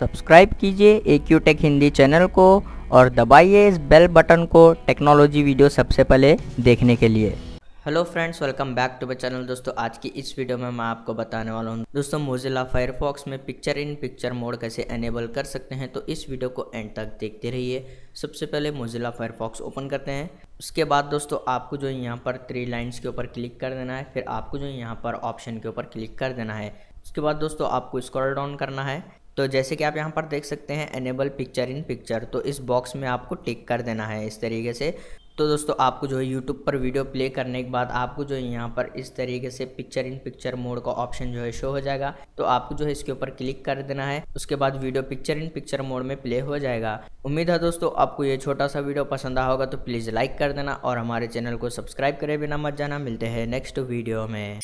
subscribe कीजिए A Q tech Hindi channel को और दबाइए इस बेल बटन को टेक्नोलॉजी वीडियो सबसे पहले देखने के लिए hello friends welcome back to my channel दोस्तों आज की इस वीडियो में मैं आपको बताने वाला हूँ दोस्तों मोजिला फायरफॉक्स में पिक्चर इन पिक्चर मोड कैसे एनेबल कर सकते हैं तो इस वीडियो को एंड तक देखते रहिए सबसे पहले मोजिला फायरफॉक्स ओपन करते हैं उसके बाद दोस्तों आपको जो यहाँ पर थ्री लाइन्स के ऊपर क्लिक कर देना है फिर आपको जो यहाँ पर ऑप्शन के ऊपर क्लिक कर देना है उसके बाद दोस्तों आपको स्क्रॉल डाउन करना है तो जैसे कि आप यहाँ पर देख सकते हैं एनेबल पिक्चर इन पिक्चर तो इस बॉक्स में आपको टिक कर देना है इस तरीके से तो दोस्तों आपको जो है यूट्यूब पर वीडियो प्ले करने के बाद आपको जो है यहाँ पर इस तरीके से पिक्चर इन पिक्चर मोड का ऑप्शन जो है शो हो जाएगा तो आपको जो है इसके ऊपर क्लिक कर देना है उसके बाद video picture in picture mode में प्ले हो जाएगा उम्मीद है दोस्तों आपको ये छोटा सा वीडियो पसंद आ होगा तो प्लीज़ लाइक कर देना और हमारे चैनल को सब्सक्राइब करे बिना मत जाना मिलते हैं नेक्स्ट वीडियो में